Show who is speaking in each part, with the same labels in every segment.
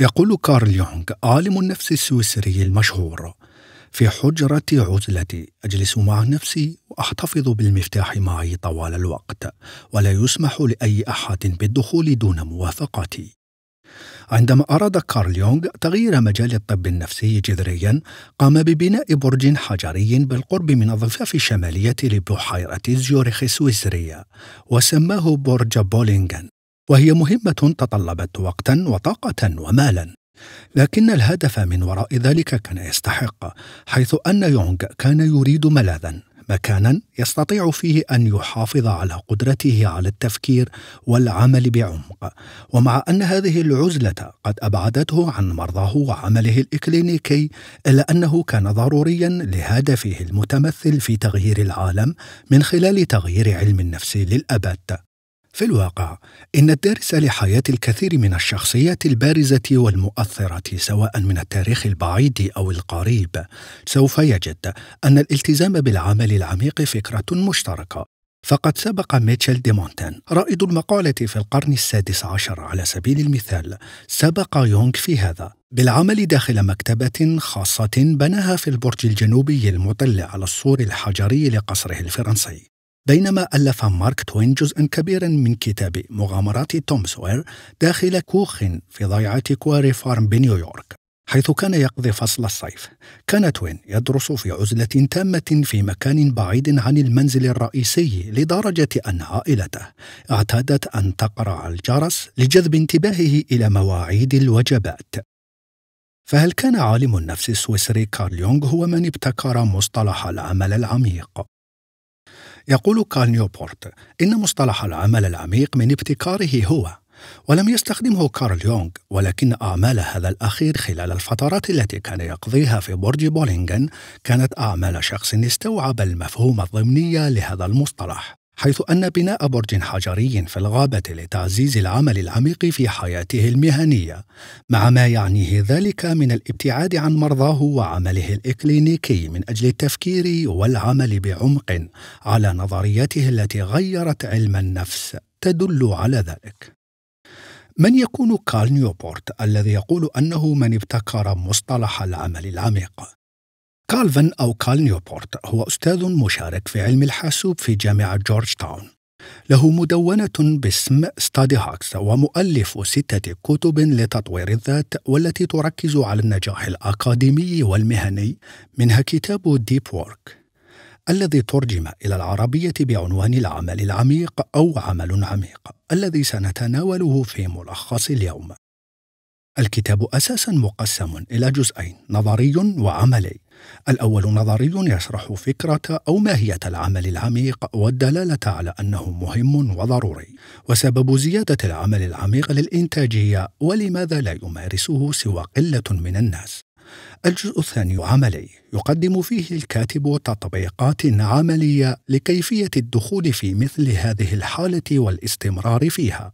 Speaker 1: يقول كارل يونغ عالم النفس السويسري المشهور في حجرة عزلتي أجلس مع نفسي وأحتفظ بالمفتاح معي طوال الوقت ولا يسمح لأي أحد بالدخول دون موافقتي عندما أراد كارل يونغ تغيير مجال الطب النفسي جذريا قام ببناء برج حجري بالقرب من الضفاف الشمالية لبحيرة زيورخ السويسرية وسماه برج بولينغن وهي مهمه تطلبت وقتا وطاقه ومالا لكن الهدف من وراء ذلك كان يستحق حيث ان يونغ كان يريد ملاذا مكانا يستطيع فيه ان يحافظ على قدرته على التفكير والعمل بعمق ومع ان هذه العزله قد ابعدته عن مرضاه وعمله الاكلينيكي الا انه كان ضروريا لهدفه المتمثل في تغيير العالم من خلال تغيير علم النفس للابد في الواقع ان الدارس لحياه الكثير من الشخصيات البارزه والمؤثره سواء من التاريخ البعيد او القريب سوف يجد ان الالتزام بالعمل العميق فكره مشتركه فقد سبق ميتشل دي مونتن رائد المقالة في القرن السادس عشر على سبيل المثال سبق يونغ في هذا بالعمل داخل مكتبة خاصة بناها في البرج الجنوبي المطل على السور الحجري لقصره الفرنسي بينما ألف مارك توين جزءا كبيرا من كتاب مغامرات توم سوير داخل كوخ في ضيعة كواري فارم بنيويورك حيث كان يقضي فصل الصيف كان توين يدرس في عزلة تامة في مكان بعيد عن المنزل الرئيسي لدرجة أن عائلته اعتادت أن تقرع الجرس لجذب انتباهه إلى مواعيد الوجبات فهل كان عالم النفس السويسري كارل يونغ هو من ابتكر مصطلح العمل العميق يقول كارل نيوبورت إن مصطلح العمل العميق من ابتكاره هو ولم يستخدمه كارل يونغ ولكن أعمال هذا الأخير خلال الفترات التي كان يقضيها في برج بولينغن كانت أعمال شخص استوعب المفهوم الضمني لهذا المصطلح حيث أن بناء برج حجري في الغابة لتعزيز العمل العميق في حياته المهنية، مع ما يعنيه ذلك من الابتعاد عن مرضاه وعمله الإكلينيكي من أجل التفكير والعمل بعمق على نظريته التي غيرت علم النفس، تدل على ذلك. من يكون كارل نيوبورت الذي يقول أنه من ابتكر مصطلح العمل العميق؟ كالفن أو كال نيوبورت هو أستاذ مشارك في علم الحاسوب في جامعة جورج تاون له مدونة باسم ستادي هاكس ومؤلف ستة كتب لتطوير الذات والتي تركز على النجاح الأكاديمي والمهني منها كتاب ديب وورك الذي ترجم إلى العربية بعنوان العمل العميق أو عمل عميق الذي سنتناوله في ملخص اليوم الكتاب أساسا مقسم إلى جزئين نظري وعملي الأول نظري يشرح فكرة أو ماهية العمل العميق والدلالة على أنه مهم وضروري، وسبب زيادة العمل العميق للإنتاجية ولماذا لا يمارسه سوى قلة من الناس. الجزء الثاني عملي يقدم فيه الكاتب تطبيقات عمليه لكيفيه الدخول في مثل هذه الحاله والاستمرار فيها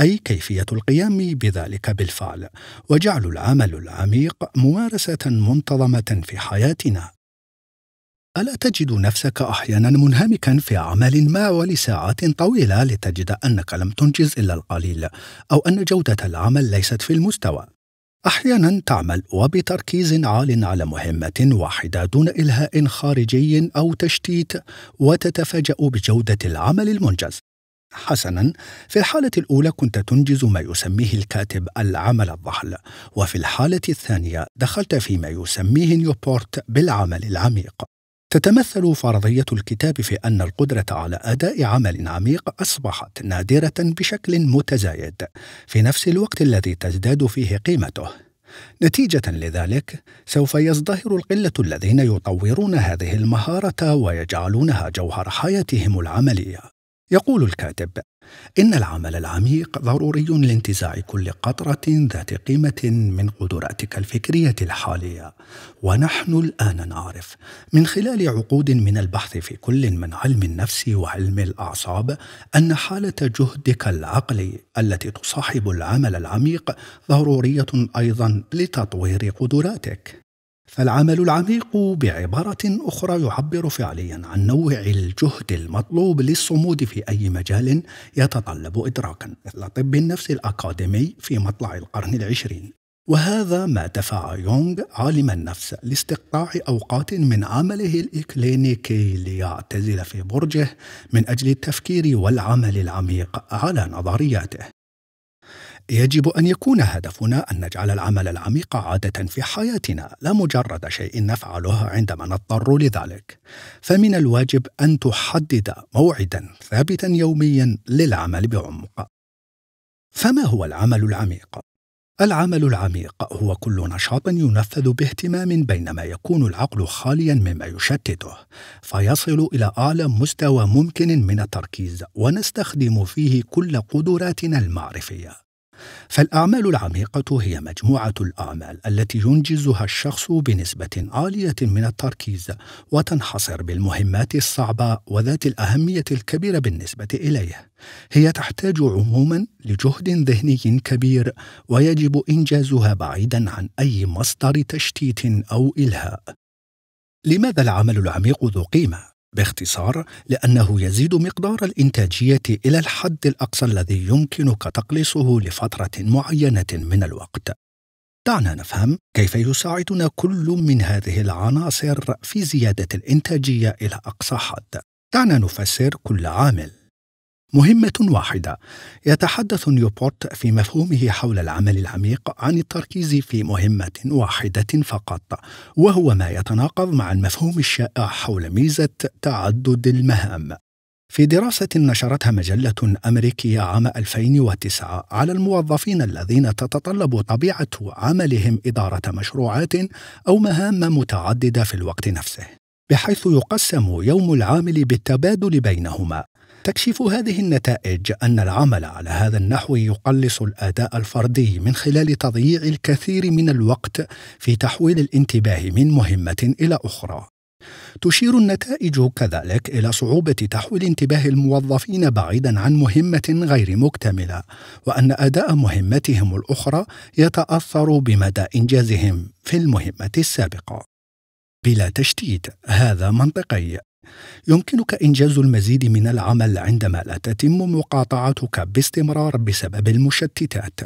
Speaker 1: اي كيفيه القيام بذلك بالفعل وجعل العمل العميق ممارسه منتظمه في حياتنا ألا تجد نفسك أحيانا منهمكا في عمل ما ولساعات طويلة لتجد أنك لم تنجز إلا القليل أو أن جودة العمل ليست في المستوى احيانا تعمل وبتركيز عال على مهمه واحده دون الهاء خارجي او تشتيت وتتفاجا بجوده العمل المنجز حسنا في الحالة الأولى كنت تنجز ما يسميه الكاتب العمل الضحل وفي الحالة الثانية دخلت في ما يسميه نيوبورت بالعمل العميق تتمثل فرضية الكتاب في أن القدرة على أداء عمل عميق أصبحت نادرة بشكل متزايد في نفس الوقت الذي تزداد فيه قيمته. نتيجة لذلك، سوف يزدهر القلة الذين يطورون هذه المهارة ويجعلونها جوهر حياتهم العملية. يقول الكاتب إن العمل العميق ضروري لانتزاع كل قطرة ذات قيمة من قدراتك الفكرية الحالية، ونحن الآن نعرف من خلال عقود من البحث في كل من علم النفس وعلم الأعصاب أن حالة جهدك العقلي التي تصاحب العمل العميق ضرورية أيضا لتطوير قدراتك. فالعمل العميق بعبارة أخرى يعبر فعليا عن نوع الجهد المطلوب للصمود في أي مجال يتطلب إدراكا مثل طب النفس الأكاديمي في مطلع القرن العشرين وهذا ما دفع يونغ عالم النفس لاستقطاع أوقات من عمله الإكلينيكي ليعتزل في برجه من أجل التفكير والعمل العميق على نظرياته يجب أن يكون هدفنا أن نجعل العمل العميق عادة في حياتنا لا مجرد شيء نفعله عندما نضطر لذلك فمن الواجب أن تحدد موعدا ثابتا يوميا للعمل بعمق فما هو العمل العميق؟ العمل العميق هو كل نشاط ينفذ باهتمام بينما يكون العقل خاليا مما يشتته فيصل الى اعلى مستوى ممكن من التركيز ونستخدم فيه كل قدراتنا المعرفيه فالأعمال العميقة هي مجموعة الأعمال التي ينجزها الشخص بنسبة عالية من التركيز وتنحصر بالمهمات الصعبة وذات الأهمية الكبيرة بالنسبة إليه. هي تحتاج عموما لجهد ذهني كبير ويجب إنجازها بعيدا عن أي مصدر تشتيت أو إلهاء. لماذا العمل العميق ذو قيمة؟ باختصار لأنه يزيد مقدار الإنتاجية إلى الحد الأقصى الذي يمكنك تقليصه لفترة معينة من الوقت. دعنا نفهم كيف يساعدنا كل من هذه العناصر في زيادة الإنتاجية إلى أقصى حد. دعنا نفسر كل عامل. مهمة واحدة يتحدث نيوبورت في مفهومه حول العمل العميق عن التركيز في مهمة واحدة فقط وهو ما يتناقض مع المفهوم الشائع حول ميزة تعدد المهام في دراسة نشرتها مجلة أمريكية عام 2009 على الموظفين الذين تتطلب طبيعة عملهم إدارة مشروعات أو مهام متعددة في الوقت نفسه، بحيث يقسم يوم العامل بالتبادل بينهما، تكشف هذه النتائج أن العمل على هذا النحو يقلص الأداء الفردي من خلال تضييع الكثير من الوقت في تحويل الانتباه من مهمة إلى أخرى. تشير النتائج كذلك إلى صعوبة تحويل انتباه الموظفين بعيدًا عن مهمة غير مكتملة، وأن أداء مهمتهم الأخرى يتأثر بمدى إنجازهم في المهمة السابقة. بلا تشتيت، هذا منطقي، يمكنك إنجاز المزيد من العمل عندما لا تتم مقاطعتك باستمرار بسبب المشتتات.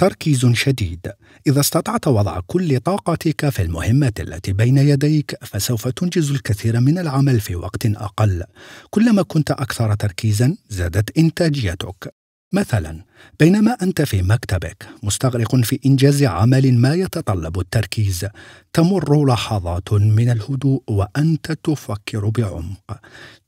Speaker 1: تركيز شديد إذا استطعت وضع كل طاقتك في المهمة التي بين يديك فسوف تنجز الكثير من العمل في وقت أقل كلما كنت أكثر تركيزا زادت إنتاجيتك مثلا بينما انت في مكتبك مستغرق في انجاز عمل ما يتطلب التركيز تمر لحظات من الهدوء وانت تفكر بعمق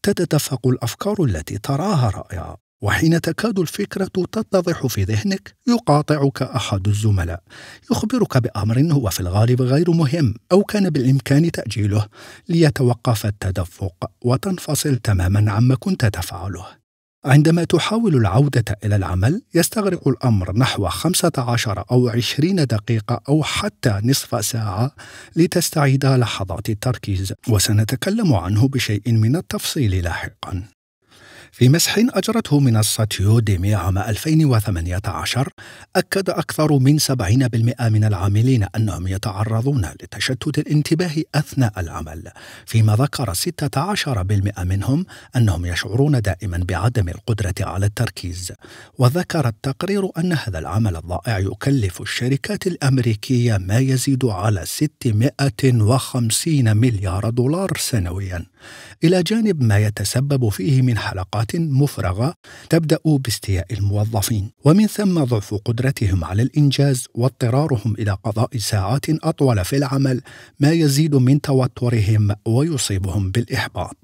Speaker 1: تتدفق الافكار التي تراها رائعه وحين تكاد الفكرة تتضح في ذهنك يقاطعك أحد الزملاء يخبرك بأمر هو في الغالب غير مهم أو كان بالإمكان تأجيله ليتوقف التدفق وتنفصل تماما عما كنت تفعله عندما تحاول العودة إلى العمل يستغرق الأمر نحو 15 أو 20 دقيقة أو حتى نصف ساعة لتستعيد لحظات التركيز وسنتكلم عنه بشيء من التفصيل لاحقا في مسح أجرته منصة يوديمي عام 2018 أكد أكثر من 70% من العاملين أنهم يتعرضون لتشتت الانتباه أثناء العمل فيما ذكر 16% منهم أنهم يشعرون دائما بعدم القدرة على التركيز وذكر التقرير أن هذا العمل الضائع يكلف الشركات الأمريكية ما يزيد على 650 مليار دولار سنويا إلى جانب ما يتسبب فيه من حلقات مفرغة تبدأ باستياء الموظفين ومن ثم ضعف قدرتهم على الإنجاز واضطرارهم إلى قضاء ساعات أطول في العمل ما يزيد من توترهم ويصيبهم بالإحباط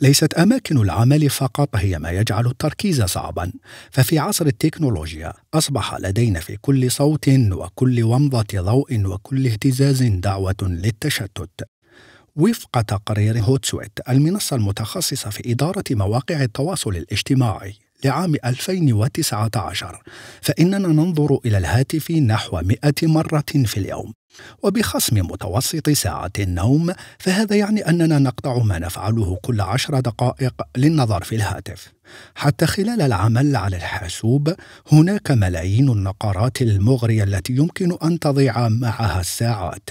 Speaker 1: ليست اماكن العمل فقط هي ما يجعل التركيز صعبا ففي عصر التكنولوجيا اصبح لدينا في كل صوت وكل ومضه ضوء وكل اهتزاز دعوه للتشتت وفق تقرير هوتسويت المنصة المتخصصة في إدارة مواقع التواصل الاجتماعي لعام 2019 فإننا ننظر إلى الهاتف نحو 100 مرة في اليوم وبخصم متوسط ساعة النوم فهذا يعني أننا نقطع ما نفعله كل عشر دقائق للنظر في الهاتف حتى خلال العمل على الحاسوب هناك ملايين النقرات المغرية التي يمكن أن تضيع معها الساعات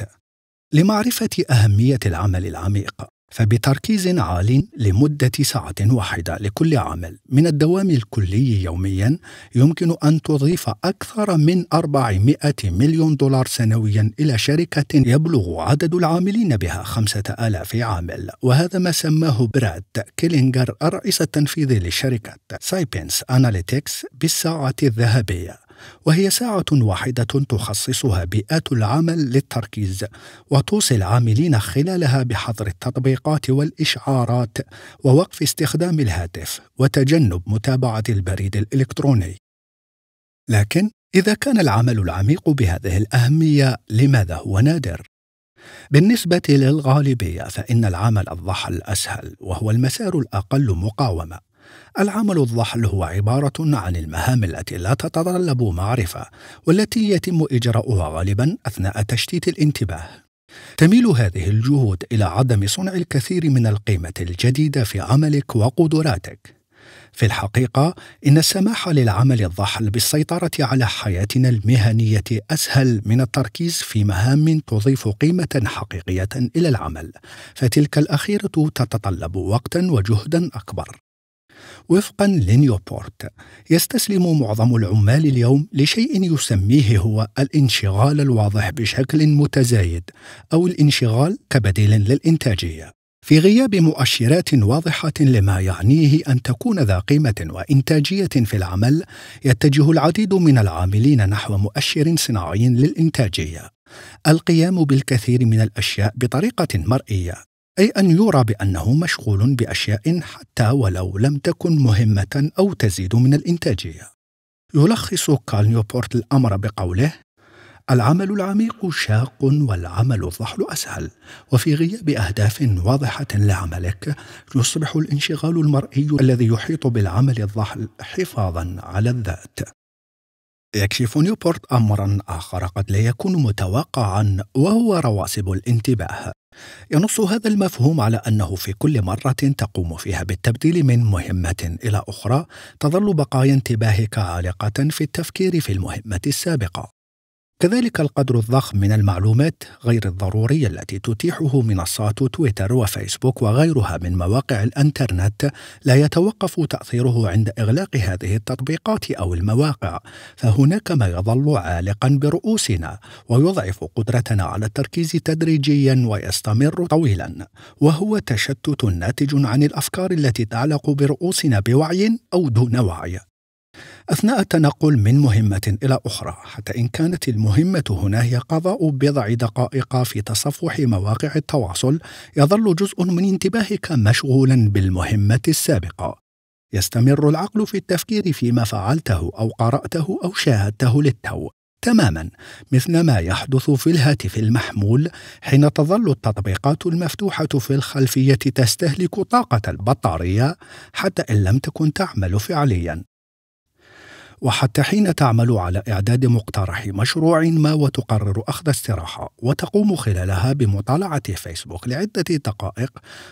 Speaker 1: لمعرفة أهمية العمل العميق فبتركيز عال لمدة ساعة واحدة لكل عمل من الدوام الكلي يوميا يمكن أن تضيف أكثر من 400 مليون دولار سنويا إلى شركة يبلغ عدد العاملين بها 5000 عامل وهذا ما سماه براد كيلينجر الرئيس التنفيذي لشركة سايبينس أناليتكس بالساعة الذهبية وهي ساعة واحدة تخصصها بيئات العمل للتركيز وتوصي العاملين خلالها بحظر التطبيقات والإشعارات ووقف استخدام الهاتف وتجنب متابعة البريد الإلكتروني لكن إذا كان العمل العميق بهذه الأهمية لماذا هو نادر؟ بالنسبة للغالبية فإن العمل الضحل أسهل وهو المسار الأقل مقاومة العمل الضحل هو عبارة عن المهام التي لا تتطلب معرفة والتي يتم إجراؤها غالبا أثناء تشتيت الانتباه تميل هذه الجهود إلى عدم صنع الكثير من القيمة الجديدة في عملك وقدراتك في الحقيقة إن السماح للعمل الضحل بالسيطرة على حياتنا المهنية أسهل من التركيز في مهام تضيف قيمة حقيقية إلى العمل، فتلك الأخيرة تتطلب وقتًا وجهدًا أكبر. وفقا لنيوبورت يستسلم معظم العمال اليوم لشيء يسميه هو الانشغال الواضح بشكل متزايد أو الانشغال كبديل للإنتاجية في غياب مؤشرات واضحة لما يعنيه أن تكون ذا قيمة وإنتاجية في العمل، يتجه العديد من العاملين نحو مؤشر صناعي للإنتاجية، القيام بالكثير من الأشياء بطريقة مرئية، أي أن يرى بأنه مشغول بأشياء حتى ولو لم تكن مهمة أو تزيد من الإنتاجية. يلخص كارل نيوبورت الأمر بقوله: العمل العميق شاق والعمل الضحل أسهل، وفي غياب أهداف واضحة لعملك يصبح الانشغال المرئي الذي يحيط بالعمل الضحل حفاظًا على الذات. يكشف نيوبورت أمرًا آخر قد لا يكون متوقعًا وهو رواسب الانتباه. ينص هذا المفهوم على أنه في كل مرة تقوم فيها بالتبديل من مهمة إلى أخرى تظل بقايا انتباهك عالقة في التفكير في المهمة السابقة كذلك القدر الضخم من المعلومات غير الضرورية التي تتيحه منصات تويتر وفيسبوك وغيرها من مواقع الانترنت لا يتوقف تأثيره عند إغلاق هذه التطبيقات أو المواقع، فهناك ما يظل عالقا برؤوسنا ويضعف قدرتنا على التركيز تدريجيا ويستمر طويلا، وهو تشتت ناتج عن الأفكار التي تعلق برؤوسنا بوعي أو دون وعي. أثناء التنقل من مهمة إلى أخرى حتى إن كانت المهمة هنا هي قضاء بضع دقائق في تصفح مواقع التواصل يظل جزء من انتباهك مشغولا بالمهمة السابقة يستمر العقل في التفكير فيما فعلته أو قرأته أو شاهدته للتو تماما مثل ما يحدث في الهاتف المحمول حين تظل التطبيقات المفتوحه في الخلفيه تستهلك طاقه البطاريه حتى ان لم تكن تعمل فعليا وحتى حين تعمل على إعداد مقترح مشروع ما وتقرر أخذ استراحة وتقوم خلالها بمطالعة فيسبوك لعدة دقائق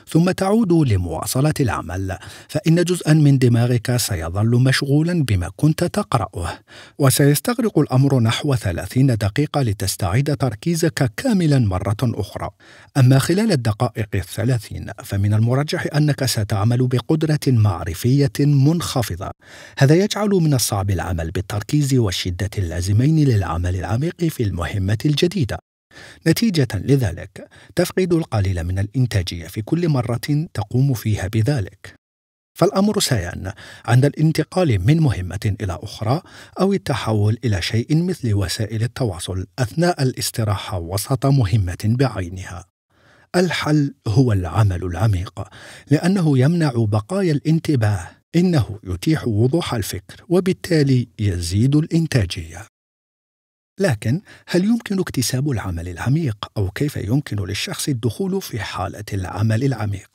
Speaker 1: ثم تعود لمواصلة العمل فإن جزءا من دماغك سيظل مشغولا بما كنت تقرأه وسيستغرق الأمر نحو 30 دقيقة لتستعيد تركيزك كاملا مرة أخرى أما خلال الدقائق الثلاثين فمن المرجح أنك ستعمل بقدرة معرفية منخفضة هذا يجعل من الصعب العمل بالتركيز والشدة اللازمين للعمل العميق في المهمة الجديدة. نتيجة لذلك، تفقد القليل من الإنتاجية في كل مرة تقوم فيها بذلك. فالأمر سيان عند الانتقال من مهمة إلى أخرى أو التحول إلى شيء مثل وسائل التواصل أثناء الاستراحة وسط مهمة بعينها. الحل هو العمل العميق، لأنه يمنع بقايا الانتباه إنه يتيح وضوح الفكر وبالتالي يزيد الإنتاجية. لكن هل يمكن اكتساب العمل العميق أو كيف يمكن للشخص الدخول في حالة العمل العميق؟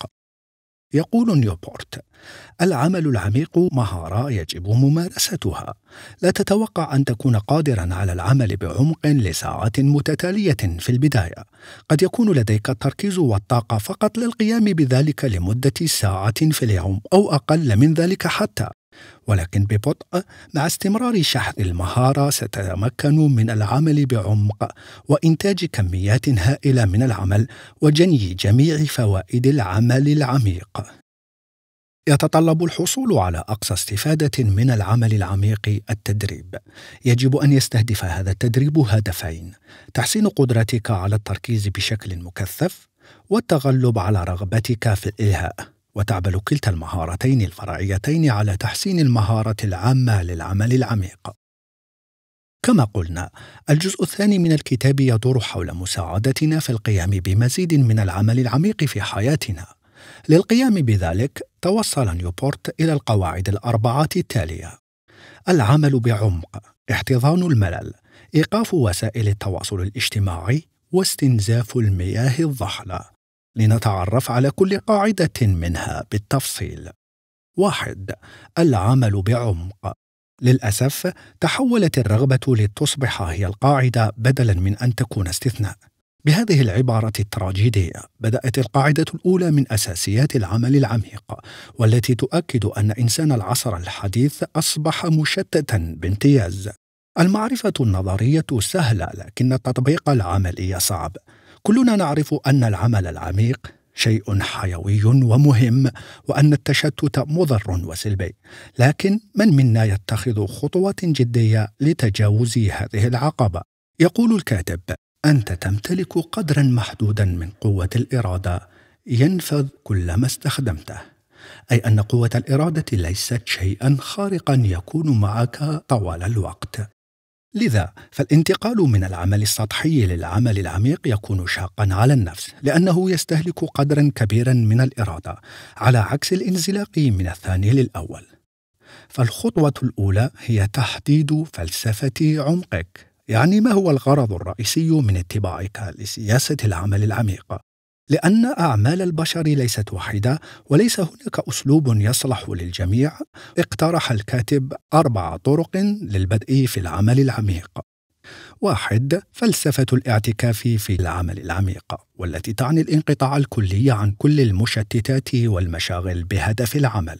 Speaker 1: يقول نيوبورت العمل العميق مهارة يجب ممارستها لا تتوقع أن تكون قادرا على العمل بعمق لساعات متتالية في البداية قد يكون لديك التركيز والطاقة فقط للقيام بذلك لمدة ساعة في اليوم أو أقل من ذلك حتى ولكن ببطء مع استمرار شحن المهارة ستتمكن من العمل بعمق وإنتاج كميات هائلة من العمل وجني جميع فوائد العمل العميق. يتطلب الحصول على أقصى استفادة من العمل العميق التدريب. يجب أن يستهدف هذا التدريب هدفين: تحسين قدرتك على التركيز بشكل مكثف، والتغلب على رغبتك في الإلهاء. وتعمل كلتا المهارتين الفرعيتين على تحسين المهارة العامة للعمل العميق. كما قلنا، الجزء الثاني من الكتاب يدور حول مساعدتنا في القيام بمزيد من العمل العميق في حياتنا. للقيام بذلك، توصل نيوبورت إلى القواعد الأربعة التالية: العمل بعمق، احتضان الملل، إيقاف وسائل التواصل الاجتماعي، واستنزاف المياه الضحله لنتعرف على كل قاعدة منها بالتفصيل. واحد: العمل بعمق. للأسف تحولت الرغبة لتصبح هي القاعدة بدلاً من أن تكون استثناء. بهذه العبارة التراجيدية بدأت القاعدة الأولى من أساسيات العمل العميق والتي تؤكد أن إنسان العصر الحديث أصبح مشتتا بامتياز المعرفة النظرية سهلة لكن التطبيق العملي صعب كلنا نعرف ان العمل العميق شيء حيوي ومهم وان التشتت مضر وسلبي لكن من منا يتخذ خطوات جديه لتجاوز هذه العقبه يقول الكاتب انت تمتلك قدرا محدودا من قوه الاراده ينفذ كلما استخدمته اي ان قوه الاراده ليست شيئا خارقا يكون معك طوال الوقت لذا فالانتقال من العمل السطحي للعمل العميق يكون شاقا على النفس لانه يستهلك قدرا كبيرا من الاراده على عكس الانزلاق من الثاني للاول فالخطوه الاولى هي تحديد فلسفه عمقك يعني ما هو الغرض الرئيسي من اتباعك لسياسه العمل العميق لأن أعمال البشر ليست واحدة وليس هناك أسلوب يصلح للجميع اقترح الكاتب أربع طرق للبدء في العمل العميق واحد فلسفة الاعتكاف في العمل العميق والتي تعني الانقطاع الكلي عن كل المشتتات والمشاغل بهدف العمل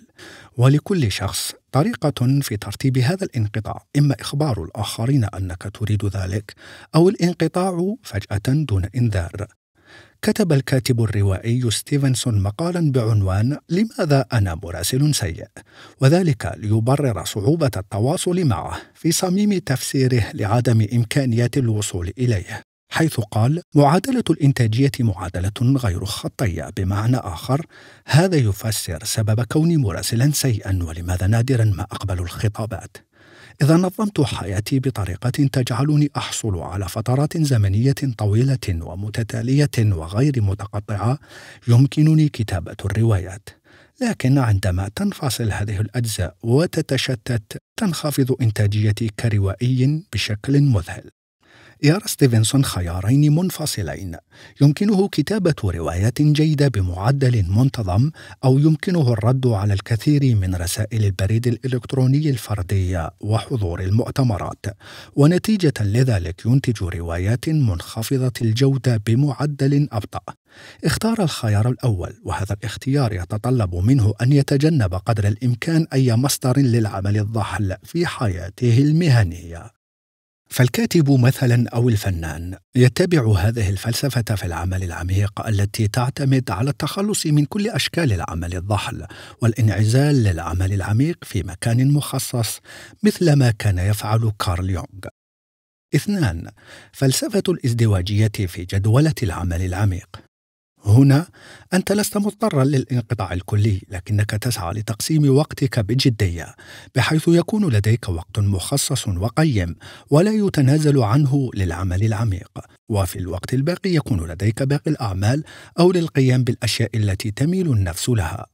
Speaker 1: ولكل شخص طريقة في ترتيب هذا الانقطاع إما إخبار الآخرين أنك تريد ذلك أو الانقطاع فجأة دون إنذار كتب الكاتب الروائي ستيفنسون مقالا بعنوان لماذا أنا مراسل سيء وذلك ليبرر صعوبة التواصل معه في صميم تفسيره لعدم إمكانية الوصول إليه حيث قال معادلة الإنتاجية معادلة غير خطية بمعنى آخر هذا يفسر سبب كوني مراسلا سيئا ولماذا نادرا ما أقبل الخطابات إذا نظمت حياتي بطريقة تجعلني أحصل على فترات زمنية طويلة ومتتالية وغير متقطعة يمكنني كتابة الروايات. لكن عندما تنفصل هذه الأجزاء وتتشتت تنخفض إنتاجيتي كروائي بشكل مذهل. يرى ستيفنسون خيارين منفصلين يمكنه كتابة روايات جيدة بمعدل منتظم أو يمكنه الرد على الكثير من رسائل البريد الإلكتروني الفردية وحضور المؤتمرات ونتيجة لذلك ينتج روايات منخفضة الجودة بمعدل أبطأ اختار الخيار الأول وهذا الاختيار يتطلب منه أن يتجنب قدر الإمكان أي مصدر للعمل الضحل في حياته المهنية فالكاتب مثلا او الفنان يتبع هذه الفلسفه في العمل العميق التي تعتمد على التخلص من كل اشكال العمل الضحل والانعزال للعمل العميق في مكان مخصص مثل ما كان يفعل كارل يونغ اثنان فلسفه الازدواجيه في جدوله العمل العميق هنا أنت لست مضطرا للانقطاع الكلي لكنك تسعى لتقسيم وقتك بجدية بحيث يكون لديك وقت مخصص وقيم ولا يتنازل عنه للعمل العميق وفي الوقت الباقي يكون لديك باقي الأعمال أو للقيام بالأشياء التي تميل النفس لها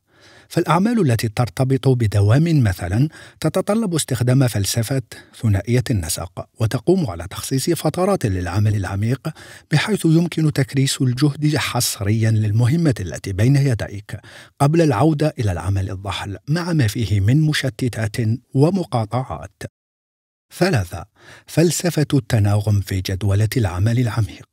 Speaker 1: فالأعمال التي ترتبط بدوام مثلا تتطلب استخدام فلسفة ثنائية النسق وتقوم على تخصيص فترات للعمل العميق بحيث يمكن تكريس الجهد حصريا للمهمة التي بين يديك قبل العودة إلى العمل الضحل مع ما فيه من مشتتات ومقاطعات ثلاثة فلسفة التناغم في جدولة العمل العميق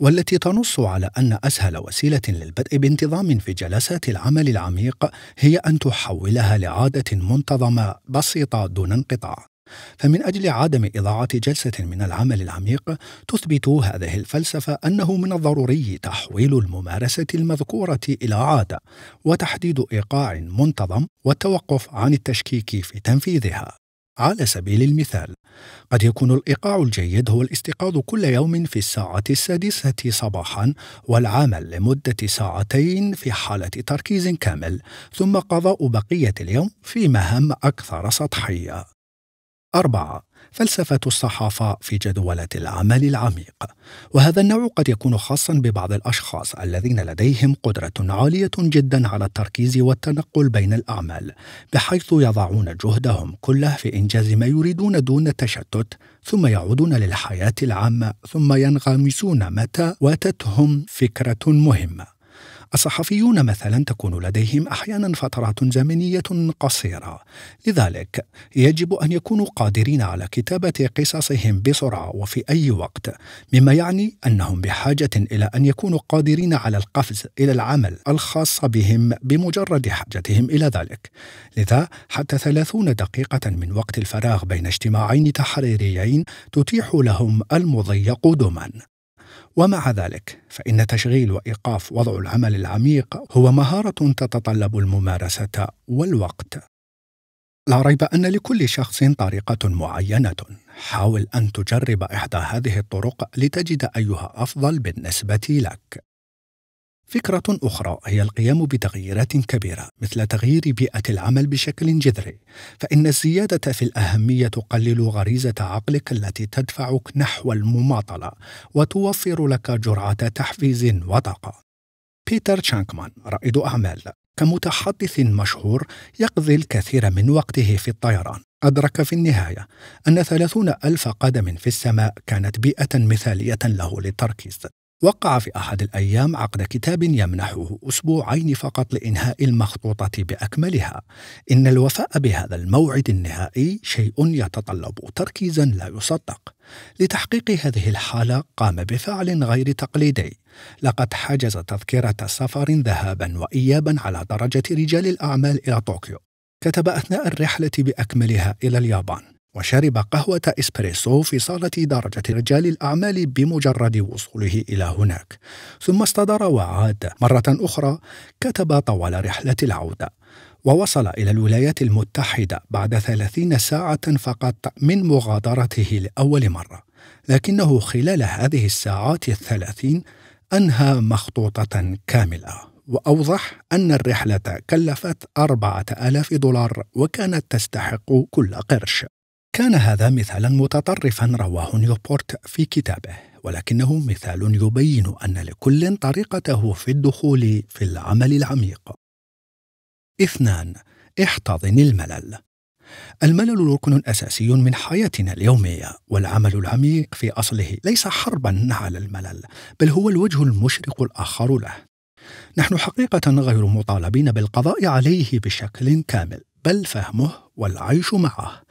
Speaker 1: والتي تنص على أن أسهل وسيلة للبدء بانتظام في جلسات العمل العميق هي أن تحولها لعادة منتظمة بسيطة دون انقطاع. فمن أجل عدم إضاعة جلسة من العمل العميق تثبت هذه الفلسفة أنه من الضروري تحويل الممارسة المذكورة إلى عادة وتحديد إيقاع منتظم والتوقف عن التشكيك في تنفيذها على سبيل المثال قد يكون الإيقاع الجيد هو الاستيقاظ كل يوم في الساعة السادسة صباحا والعمل لمدة ساعتين في حالة تركيز كامل ثم قضاء بقية اليوم في مهام أكثر سطحية. فلسفة الصحافة في جدولة العمل العميق وهذا النوع قد يكون خاصا ببعض الأشخاص الذين لديهم قدرة عالية جدا على التركيز والتنقل بين الأعمال بحيث يضعون جهدهم كله في إنجاز ما يريدون دون تشتت ثم يعودون للحياة العامة ثم ينغمسون متى واتتهم فكرة مهمة الصحفيون مثلا تكون لديهم احيانا فترات زمنيه قصيره لذلك يجب ان يكونوا قادرين على كتابه قصصهم بسرعه وفي اي وقت مما يعني انهم بحاجه الى ان يكونوا قادرين على القفز الى العمل الخاص بهم بمجرد حاجتهم الى ذلك لذا حتى ثلاثون دقيقه من وقت الفراغ بين اجتماعين تحريريين تتيح لهم المضي قدما ومع ذلك فإن تشغيل وإيقاف وضع العمل العميق هو مهارة تتطلب الممارسة والوقت. لا ريب أن لكل شخص طريقة معينة، حاول أن تجرب إحدى هذه الطرق لتجد أيها أفضل بالنسبة لك. فكرة أخرى هي القيام بتغييرات كبيرة مثل تغيير بيئة العمل بشكل جذري، فإن الزيادة في الأهمية تقلل غريزة عقلك التي تدفعك نحو المماطلة وتوفر لك جرعة تحفيز وطاقة. بيتر تشانكمان رائد أعمال كمتحدث مشهور يقضي الكثير من وقته في الطيران أدرك في النهاية أن ثلاثون ألف قدم في السماء كانت بيئة مثالية له للتركيز وقع في أحد الأيام عقد كتاب يمنحه أسبوعين فقط لإنهاء المخطوطة بأكملها. إن الوفاء بهذا الموعد النهائي شيء يتطلب تركيزا لا يصدق. لتحقيق هذه الحالة قام بفعل غير تقليدي. لقد حجز تذكرة سفر ذهابا وإيابا على درجة رجال الأعمال إلى طوكيو. كتب أثناء الرحلة بأكملها إلى اليابان. وشرب قهوة إسبريسو في صالة درجة رجال الأعمال بمجرد وصوله إلى هناك ثم استدار وعاد مرة أخرى كتب طوال رحلة العودة ووصل إلى الولايات المتحدة بعد ثلاثين ساعة فقط من مغادرته لأول مرة لكنه خلال هذه الساعات الثلاثين أنهى مخطوطة كاملة وأوضح أن الرحلة كلفت أربعة آلاف دولار وكانت تستحق كل قرش كان هذا مثالا متطرفا رواه نيوبورت في كتابه ولكنه مثال يبين ان لكل طريقته في الدخول في العمل العميق اثنان احتضن الملل الملل ركن اساسي من حياتنا اليوميه والعمل العميق في اصله ليس حربا على الملل بل هو الوجه المشرق الاخر له نحن حقيقه غير مطالبين بالقضاء عليه بشكل كامل بل فهمه والعيش معه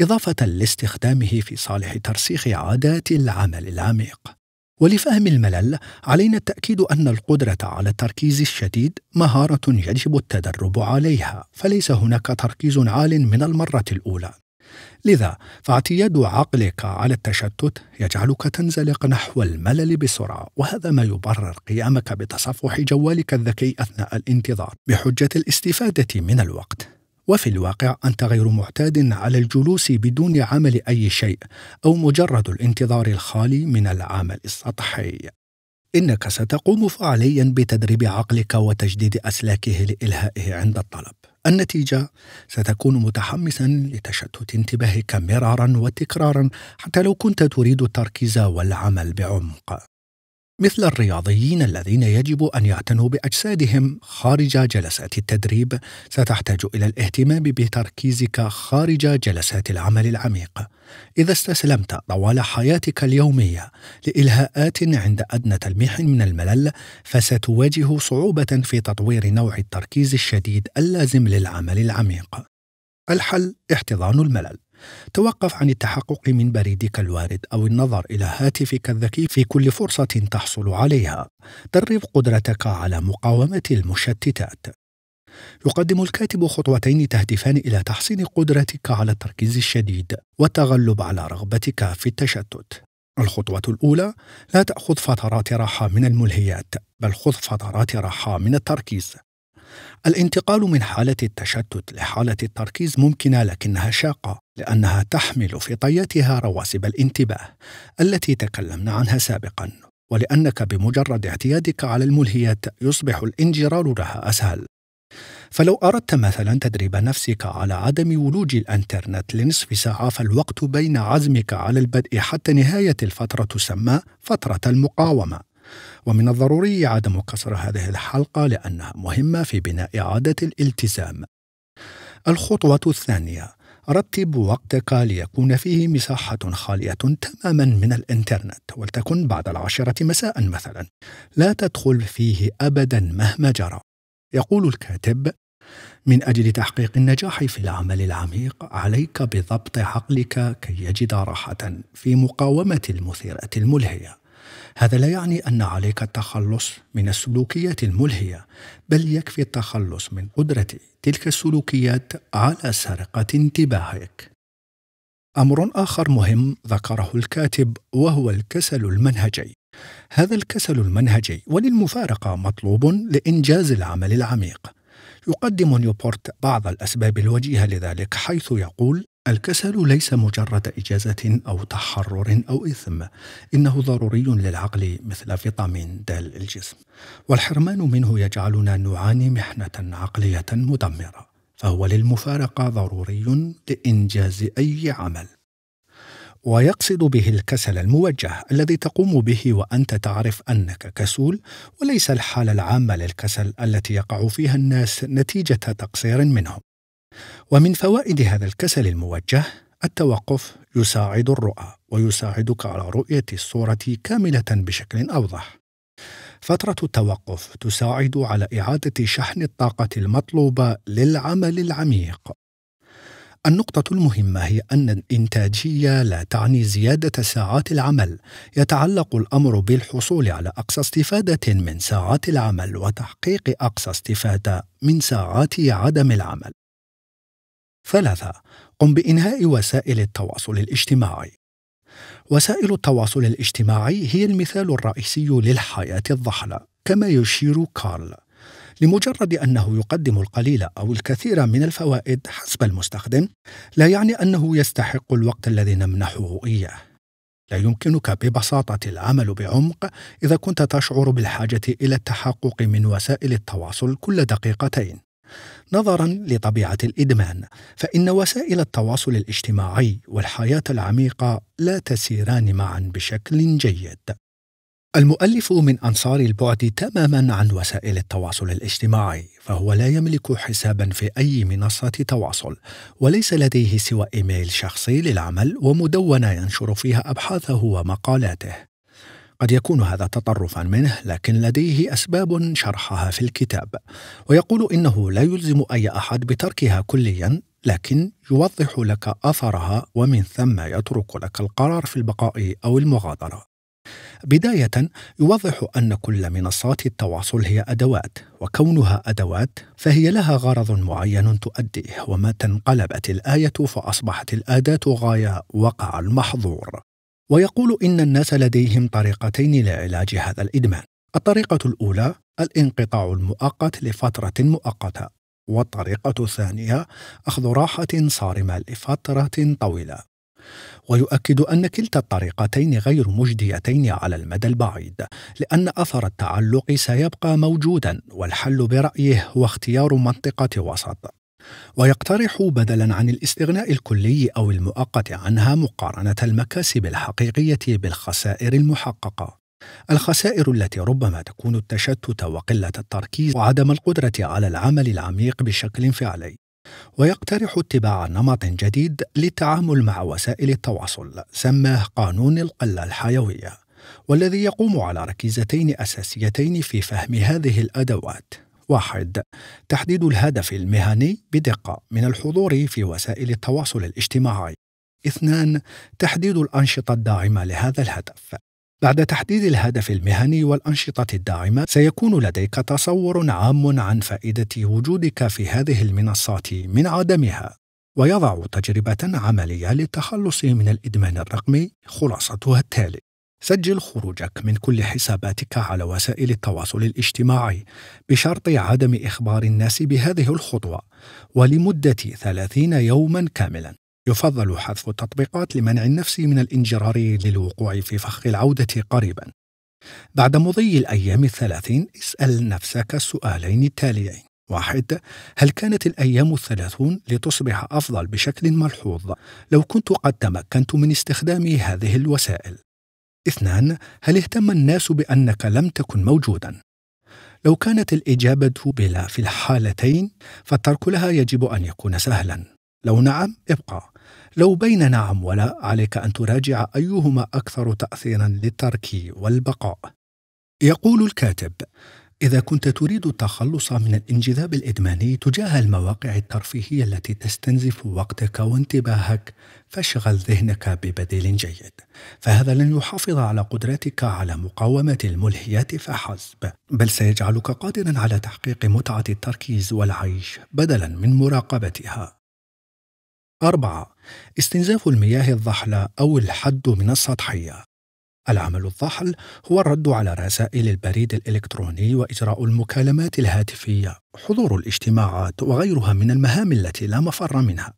Speaker 1: اضافه لاستخدامه في صالح ترسيخ عادات العمل العميق ولفهم الملل علينا التاكيد ان القدره على التركيز الشديد مهاره يجب التدرب عليها فليس هناك تركيز عال من المره الاولى لذا فاعتياد عقلك على التشتت يجعلك تنزلق نحو الملل بسرعه وهذا ما يبرر قيامك بتصفح جوالك الذكي اثناء الانتظار بحجه الاستفاده من الوقت وفي الواقع أنت غير معتاد على الجلوس بدون عمل أي شيء أو مجرد الانتظار الخالي من العمل السطحي إنك ستقوم فعليا بتدريب عقلك وتجديد أسلاكه لإلهائه عند الطلب النتيجة ستكون متحمسا لتشتت انتباهك مرارا وتكرارا حتى لو كنت تريد التركيز والعمل بعمق مثل الرياضيين الذين يجب أن يعتنوا بأجسادهم خارج جلسات التدريب ستحتاج إلى الاهتمام بتركيزك خارج جلسات العمل العميق إذا استسلمت طوال حياتك اليومية لإلهاءات عند أدنى تلميح من الملل فستواجه صعوبة في تطوير نوع التركيز الشديد اللازم للعمل العميق الحل احتضان الملل توقف عن التحقق من بريدك الوارد أو النظر إلى هاتفك الذكي في كل فرصة تحصل عليها درب قدرتك على مقاومة المشتتات يقدم الكاتب خطوتين تهدفان إلى تحسين قدرتك على التركيز الشديد والتغلب على رغبتك في التشتت الخطوة الأولى لا تأخذ فترات راحة من الملهيات بل خذ فترات راحة من التركيز الانتقال من حالة التشتت لحالة التركيز ممكنة لكنها شاقة لأنها تحمل في طيتها رواسب الانتباه التي تكلمنا عنها سابقا ولأنك بمجرد اعتيادك على الملهيات يصبح الانجرار لها أسهل فلو أردت مثلا تدريب نفسك على عدم ولوج الإنترنت لنصف ساعة فالوقت بين عزمك على البدء حتى نهاية الفترة تسمى فترة المقاومة ومن الضروري عدم كسر هذه الحلقة لأنها مهمة في بناء عادة الالتزام. الخطوة الثانية: رتب وقتك ليكون فيه مساحة خالية تماما من الإنترنت ولتكن بعد العاشرة مساء مثلا لا تدخل فيه أبدا مهما جرى يقول الكاتب من أجل تحقيق النجاح في العمل العميق عليك بضبط عقلك كي يجد راحة في مقاومة المثيرات الملهية هذا لا يعني أن عليك التخلص من السلوكيات الملهية بل يكفي التخلص من قدرة تلك السلوكيات على سرقة انتباهك أمر آخر مهم ذكره الكاتب وهو الكسل المنهجي هذا الكسل المنهجي وللمفارقة مطلوب لإنجاز العمل العميق يقدم نيوبورت بعض الأسباب الوجيهة لذلك حيث يقول الكسل ليس مجرد إجازة أو تحرر أو إثم، إنه ضروري للعقل مثل فيتامين د الجسم، والحرمان منه يجعلنا نعاني محنة عقلية مدمرة، فهو للمفارقة ضروري لإنجاز أي عمل. ويقصد به الكسل الموجه الذي تقوم به وانت تعرف انك كسول وليس الحاله العامه للكسل التي يقع فيها الناس نتيجه تقصير منهم ومن فوائد هذا الكسل الموجه التوقف يساعد الرؤى ويساعدك على رؤية الصورة كاملة بشكل أوضح. فترة التوقف تساعد على إعادة شحن الطاقة المطلوبة للعمل العميق. النقطة المهمة هي أن الإنتاجية لا تعني زيادة ساعات العمل، يتعلق الأمر بالحصول على أقصى استفادة من ساعات العمل وتحقيق أقصى استفادة من ساعات عدم العمل. ثلاثة قم بإنهاء وسائل التواصل الاجتماعي وسائل التواصل الاجتماعي هي المثال الرئيسي للحياة الضحلة كما يشير كارل لمجرد أنه يقدم القليل أو الكثير من الفوائد حسب المستخدم لا يعني أنه يستحق الوقت الذي نمنحه إياه لا يمكنك ببساطة العمل بعمق إذا كنت تشعر بالحاجة إلى التحقق من وسائل التواصل كل دقيقتين نظرا لطبيعه الادمان فان وسائل التواصل الاجتماعي والحياه العميقه لا تسيران معا بشكل جيد المؤلف من انصار البعد تماما عن وسائل التواصل الاجتماعي فهو لا يملك حسابا في اي منصه تواصل وليس لديه سوى ايميل شخصي للعمل ومدونه ينشر فيها ابحاثه ومقالاته قد يكون هذا تطرفا منه لكن لديه أسباب شرحها في الكتاب ويقول إنه لا يلزم أي أحد بتركها كليا لكن يوضح لك أثرها ومن ثم يترك لك القرار في البقاء أو المغادرة بداية يوضح أن كل منصات التواصل هي أدوات، وكونها أدوات فهي لها غرض معين تؤديه، ومتى انقلبت الآية فأصبحت الأداة غاية وقع المحظور. ويقول إن الناس لديهم طريقتين لعلاج هذا الإدمان الطريقة الأولى الانقطاع المؤقت لفترة مؤقتة والطريقة الثانية أخذ راحة صارمة لفترة طويلة ويؤكد أن كلتا الطريقتين غير مجديتين على المدى البعيد لأن أثر التعلق سيبقى موجودا والحل برأيه هو اختيار منطقة وسط ويقترح بدلا عن الاستغناء الكلي او المؤقت عنها مقارنه المكاسب الحقيقيه بالخسائر المحققه الخسائر التي ربما تكون التشتت وقله التركيز وعدم القدره على العمل العميق بشكل فعلي ويقترح اتباع نمط جديد للتعامل مع وسائل التواصل سماه قانون القله الحيويه والذي يقوم على ركيزتين اساسيتين في فهم هذه الادوات واحد تحديد الهدف المهني بدقة من الحضور في وسائل التواصل الاجتماعي اثنان تحديد الأنشطة الداعمة لهذا الهدف بعد تحديد الهدف المهني والأنشطة الداعمة سيكون لديك تصور عام عن فائدة وجودك في هذه المنصات من عدمها ويضع تجربة عملية للتخلص من الإدمان الرقمي خلاصتها التالي سجل خروجك من كل حساباتك على وسائل التواصل الاجتماعي بشرط عدم إخبار الناس بهذه الخطوة ولمدة 30 يوما كاملا يفضل حذف التطبيقات لمنع النفس من الانجرار للوقوع في فخ العودة قريبا بعد مضي الأيام الثلاثين اسأل نفسك السؤالين التاليين واحد هل كانت الأيام الثلاثون لتصبح أفضل بشكل ملحوظ لو كنت قد تمكنت من استخدام هذه الوسائل؟ اثنان هل اهتم الناس بأنك لم تكن موجودا؟ لو كانت الإجابة بلا في الحالتين فالترك لها يجب أن يكون سهلا لو نعم ابقى لو بين نعم ولا عليك أن تراجع أيهما أكثر تأثيرا للترك والبقاء يقول الكاتب إذا كنت تريد التخلص من الانجذاب الإدماني تجاه المواقع الترفيهية التي تستنزف وقتك وانتباهك، فاشغل ذهنك ببديل جيد، فهذا لن يحافظ على قدرتك على مقاومة الملهيات فحسب، بل سيجعلك قادرا على تحقيق متعة التركيز والعيش بدلا من مراقبتها. أربعة استنزاف المياه الضحلة أو الحد من السطحية العمل الضحل هو الرد على رسائل البريد الإلكتروني وإجراء المكالمات الهاتفية، حضور الاجتماعات وغيرها من المهام التي لا مفر منها،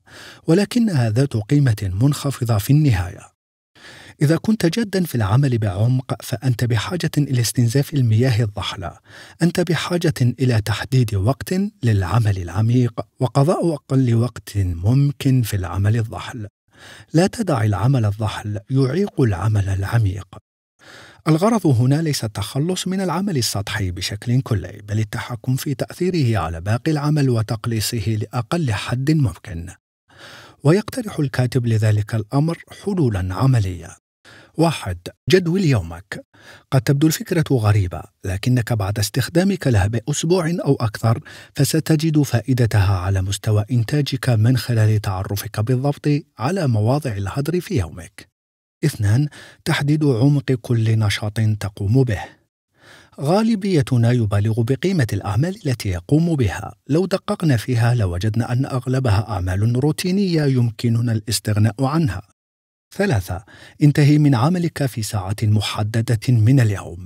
Speaker 1: ولكنها ذات قيمة منخفضة في النهاية. إذا كنت جادا في العمل بعمق فأنت بحاجة إلى استنزاف المياه الضحلة، أنت بحاجة إلى تحديد وقت للعمل العميق وقضاء أقل وقت ممكن في العمل الضحل. لا تدع العمل الضحل يعيق العمل العميق الغرض هنا ليس التخلص من العمل السطحي بشكل كلي بل التحكم في تاثيره على باقي العمل وتقليصه لاقل حد ممكن ويقترح الكاتب لذلك الامر حلولا عمليه واحد جدول يومك قد تبدو الفكرة غريبة لكنك بعد استخدامك لها بأسبوع أو أكثر فستجد فائدتها على مستوى إنتاجك من خلال تعرفك بالضبط على مواضع الهدر في يومك اثنان تحديد عمق كل نشاط تقوم به غالبيتنا يبالغ بقيمة الأعمال التي يقوم بها لو دققنا فيها لوجدنا أن أغلبها أعمال روتينية يمكننا الاستغناء عنها ثلاثة انتهي من عملك في ساعة محددة من اليوم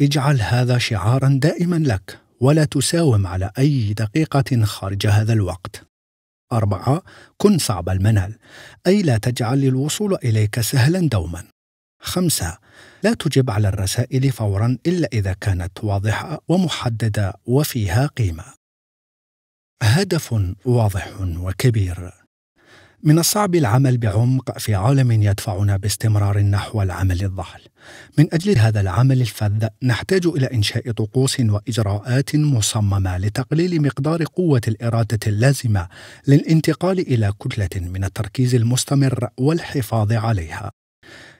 Speaker 1: اجعل هذا شعارا دائما لك ولا تساوم على أي دقيقة خارج هذا الوقت أربعة كن صعب المنال أي لا تجعل الوصول إليك سهلا دوما خمسة لا تجب على الرسائل فورا إلا إذا كانت واضحة ومحددة وفيها قيمة هدف واضح وكبير من الصعب العمل بعمق في عالم يدفعنا باستمرار نحو العمل الضحل. من أجل هذا العمل الفذ نحتاج إلى إنشاء طقوس وإجراءات مصممة لتقليل مقدار قوة الإرادة اللازمة للانتقال إلى كتلة من التركيز المستمر والحفاظ عليها.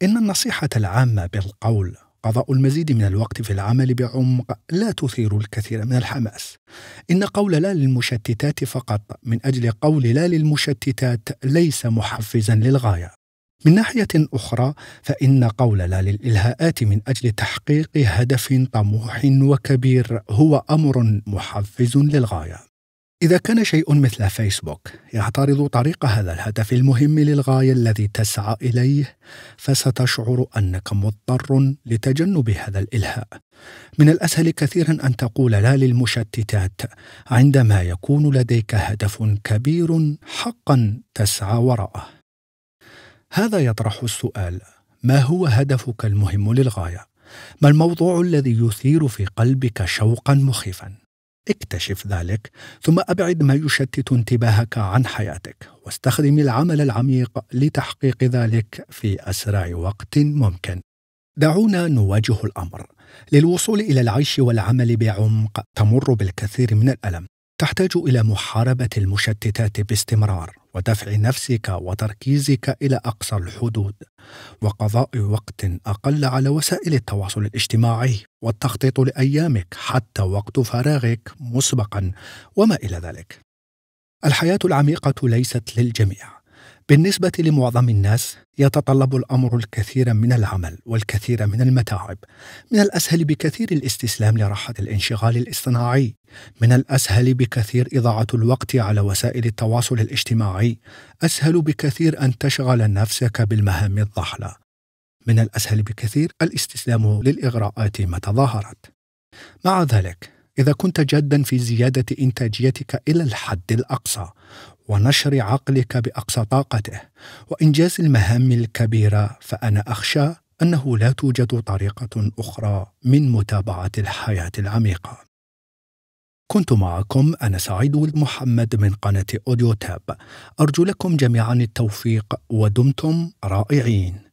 Speaker 1: إن النصيحة العامة بالقول قضاء المزيد من الوقت في العمل بعمق لا تثير الكثير من الحماس ان قول لا للمشتتات فقط من اجل قول لا للمشتتات ليس محفزا للغايه من ناحيه اخرى فان قول لا للالهاءات من اجل تحقيق هدف طموح وكبير هو امر محفز للغايه إذا كان شيء مثل فيسبوك يعترض طريق هذا الهدف المهم للغاية الذي تسعى إليه، فستشعر أنك مضطر لتجنب هذا الإلهاء. من الأسهل كثيرا أن تقول لا للمشتتات عندما يكون لديك هدف كبير حقا تسعى وراءه. هذا يطرح السؤال: ما هو هدفك المهم للغاية؟ ما الموضوع الذي يثير في قلبك شوقا مخيفا؟ اكتشف ذلك ثم أبعد ما يشتت انتباهك عن حياتك واستخدم العمل العميق لتحقيق ذلك في أسرع وقت ممكن دعونا نواجه الأمر للوصول إلى العيش والعمل بعمق تمر بالكثير من الألم تحتاج إلى محاربة المشتتات باستمرار ودفع نفسك وتركيزك الى اقصى الحدود وقضاء وقت اقل على وسائل التواصل الاجتماعي والتخطيط لايامك حتى وقت فراغك مسبقا وما الى ذلك الحياه العميقه ليست للجميع بالنسبة لمعظم الناس يتطلب الأمر الكثير من العمل والكثير من المتاعب من الأسهل بكثير الاستسلام لراحة الانشغال الاصطناعي من الأسهل بكثير إضاعة الوقت على وسائل التواصل الاجتماعي أسهل بكثير أن تشغل نفسك بالمهام الضحلة من الأسهل بكثير الاستسلام للإغراءات متى ظهرت مع ذلك إذا كنت جادا في زيادة إنتاجيتك إلى الحد الأقصى ونشر عقلك باقصى طاقته وانجاز المهام الكبيره فانا اخشى انه لا توجد طريقه اخرى من متابعه الحياه العميقه كنت معكم أنا سعيد محمد من قناة أوديو تاب أرجو لكم جميعا التوفيق ودمتم رائعين